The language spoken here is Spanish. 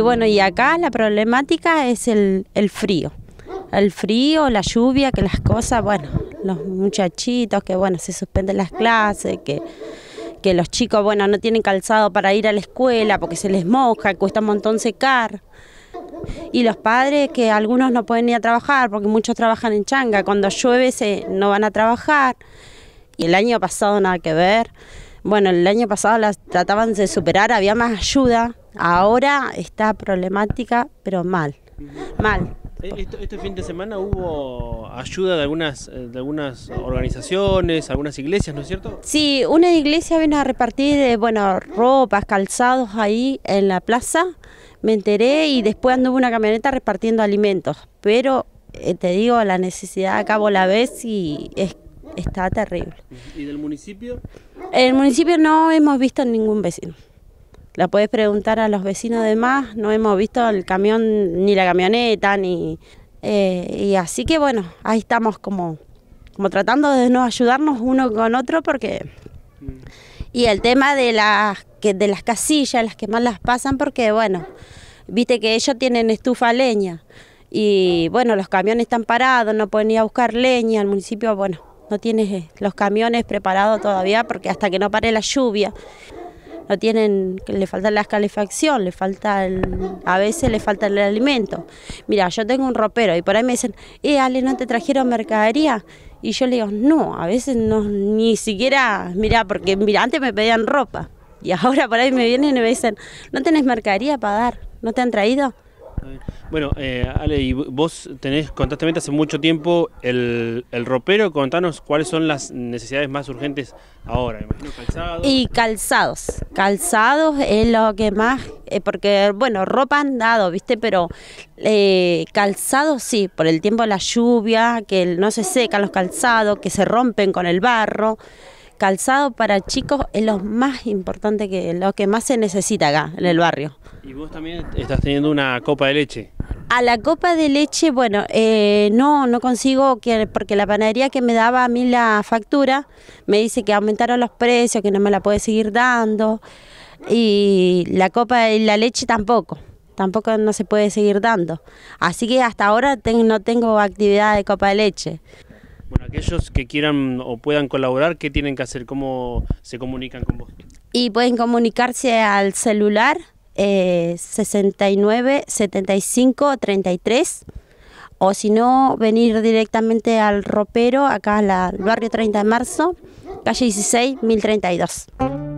Y bueno, y acá la problemática es el, el frío. El frío, la lluvia, que las cosas, bueno, los muchachitos, que bueno, se suspenden las clases, que los chicos, bueno, no tienen calzado para ir a la escuela porque se les moja, cuesta un montón secar. Y los padres que algunos no pueden ir a trabajar porque muchos trabajan en changa, cuando llueve se, no van a trabajar. Y el año pasado nada que ver. Bueno, el año pasado las trataban de superar, había más ayuda, Ahora está problemática, pero mal, mal. Eh, este, fin de semana hubo ayuda de algunas, eh, de algunas organizaciones, algunas iglesias, ¿no es cierto? Sí, una iglesia vino a repartir eh, bueno, ropas, calzados ahí en la plaza, me enteré y después anduvo una camioneta repartiendo alimentos, pero te digo, la necesidad acabó la vez y está terrible. ¿Y del municipio? En el municipio no hemos visto ningún vecino. La puedes preguntar a los vecinos de más, no hemos visto el camión, ni la camioneta, ni... Eh, y así que bueno, ahí estamos como, como tratando de no ayudarnos uno con otro porque... Mm. Y el tema de las, que, de las casillas, las que más las pasan, porque bueno, viste que ellos tienen estufa leña y bueno, los camiones están parados, no pueden ir a buscar leña, el municipio, bueno, no tiene los camiones preparados todavía porque hasta que no pare la lluvia no tienen, le falta la calefacción, le falta a veces le falta el alimento. Mira, yo tengo un ropero y por ahí me dicen, eh, Ale, ¿no te trajeron mercadería? Y yo le digo, no, a veces no, ni siquiera, mira, porque mira, antes me pedían ropa y ahora por ahí me vienen y me dicen, ¿no tenés mercadería para dar? ¿No te han traído? Bueno, eh, Ale, y vos tenés constantemente hace mucho tiempo el, el, ropero. Contanos cuáles son las necesidades más urgentes ahora. Imagino calzados. Y calzados. Calzados es lo que más. Eh, porque, bueno, ropa han dado, ¿viste? Pero eh, calzados sí, por el tiempo de la lluvia, que no se secan los calzados, que se rompen con el barro calzado para chicos es lo más importante, que lo que más se necesita acá en el barrio. Y vos también estás teniendo una copa de leche. A la copa de leche, bueno, eh, no, no consigo, que, porque la panadería que me daba a mí la factura me dice que aumentaron los precios, que no me la puede seguir dando, y la copa de la leche tampoco tampoco no se puede seguir dando. Así que hasta ahora no tengo actividad de copa de leche. Aquellos que quieran o puedan colaborar, ¿qué tienen que hacer? ¿Cómo se comunican con vos? Y pueden comunicarse al celular 69 75 33 o si no, venir directamente al ropero, acá al barrio 30 de marzo, calle 16, 1032.